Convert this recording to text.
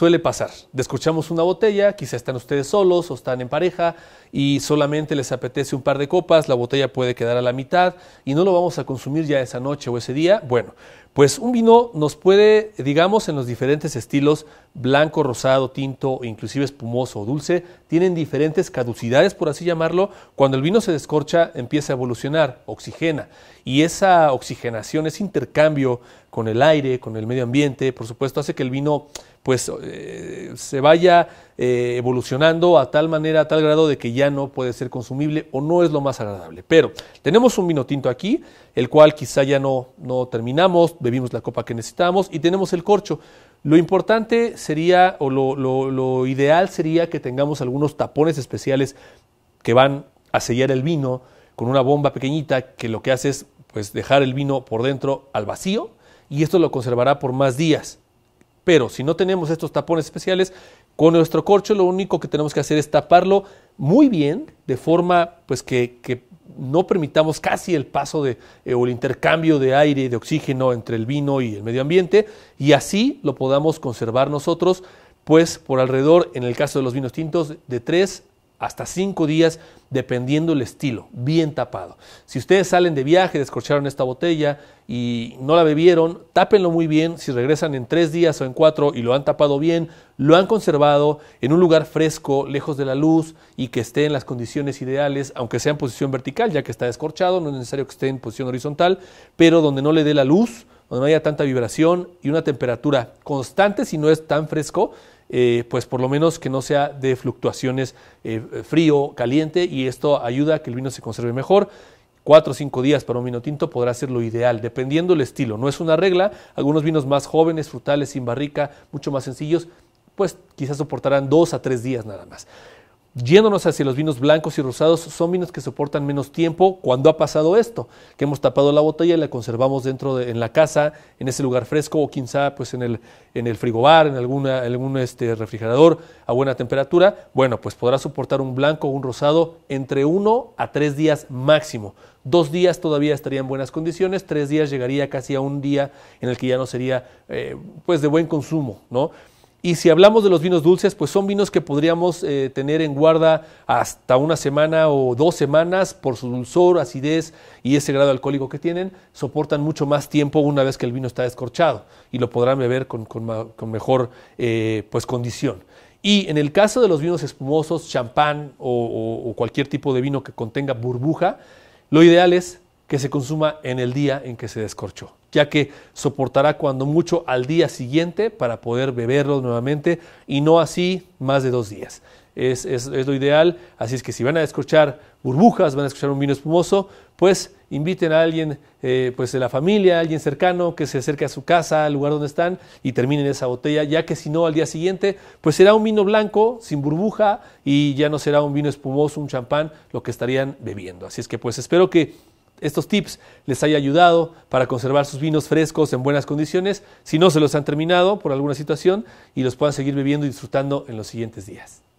Suele pasar. descuchamos una botella, quizá están ustedes solos o están en pareja y solamente les apetece un par de copas, la botella puede quedar a la mitad y no lo vamos a consumir ya esa noche o ese día. Bueno, pues un vino nos puede, digamos, en los diferentes estilos, blanco, rosado, tinto, inclusive espumoso o dulce, tienen diferentes caducidades, por así llamarlo. Cuando el vino se descorcha, empieza a evolucionar, oxigena. Y esa oxigenación, ese intercambio con el aire, con el medio ambiente, por supuesto, hace que el vino pues eh, se vaya eh, evolucionando a tal manera, a tal grado de que ya no puede ser consumible o no es lo más agradable. Pero tenemos un vino tinto aquí, el cual quizá ya no, no terminamos, bebimos la copa que necesitamos y tenemos el corcho. Lo importante sería, o lo, ideal sería que tengamos algunos tapones especiales que van a sellar el vino con una bomba pequeñita que lo que hace es pues, dejar el vino por dentro al vacío y esto lo conservará por más días. Pero si no tenemos estos tapones especiales, con nuestro corcho lo único que tenemos que hacer es taparlo muy bien, de forma pues que, no permitamos casi el paso de, eh, o el intercambio de aire y de oxígeno entre el vino y el medio ambiente, y así lo podamos conservar nosotros, pues por alrededor, en el caso de los vinos tintos, de 3 hasta cinco días, dependiendo el estilo, bien tapado. Si ustedes salen de viaje, descorcharon esta botella y no la bebieron, tápenlo muy bien. Si regresan en tres días o en cuatro y lo han tapado bien, lo han conservado en un lugar fresco, lejos de la luz y que esté en las condiciones ideales, aunque sea en posición vertical, ya que está descorchado, no es necesario que esté en posición horizontal, pero donde no le dé la luz, donde no haya tanta vibración y una temperatura constante si no es tan fresco eh, pues por lo menos que no sea de fluctuaciones eh, frío, caliente, y esto ayuda a que el vino se conserve mejor. Cuatro o cinco días para un vino tinto podrá ser lo ideal, dependiendo el estilo. No es una regla, algunos vinos más jóvenes, frutales, sin barrica, mucho más sencillos, pues quizás soportarán dos a tres días nada más. Yéndonos hacia los vinos blancos y rosados, son vinos que soportan menos tiempo cuando ha pasado esto, que hemos tapado la botella y la conservamos dentro de, en la casa, en ese lugar fresco o quizá pues en el, en el frigobar, en alguna, algún este, refrigerador a buena temperatura. Bueno, pues podrá soportar un blanco o un rosado entre uno a tres días máximo. Dos días todavía estaría en buenas condiciones, tres días llegaría casi a un día en el que ya no sería eh, pues de buen consumo, ¿no? Y si hablamos de los vinos dulces, pues son vinos que podríamos eh, tener en guarda hasta una semana o dos semanas por su dulzor, acidez y ese grado alcohólico que tienen. Soportan mucho más tiempo una vez que el vino está descorchado y lo podrán beber con, mejor eh, pues, condición. Y en el caso de los vinos espumosos, champán o cualquier tipo de vino que contenga burbuja, lo ideal es que se consuma en el día en que se descorchó, ya que soportará cuando mucho al día siguiente para poder beberlo nuevamente y no así más de dos días. Es, lo ideal, así es que si van a descorchar burbujas, van a escuchar un vino espumoso, pues inviten a alguien eh, pues de la familia, alguien cercano que se acerque a su casa, al lugar donde están y terminen esa botella, ya que si no al día siguiente pues será un vino blanco sin burbuja y ya no será un vino espumoso, un champán, lo que estarían bebiendo. Así es que pues espero que estos tips les haya ayudado para conservar sus vinos frescos en buenas condiciones, si no se los han terminado por alguna situación y los puedan seguir bebiendo y disfrutando en los siguientes días.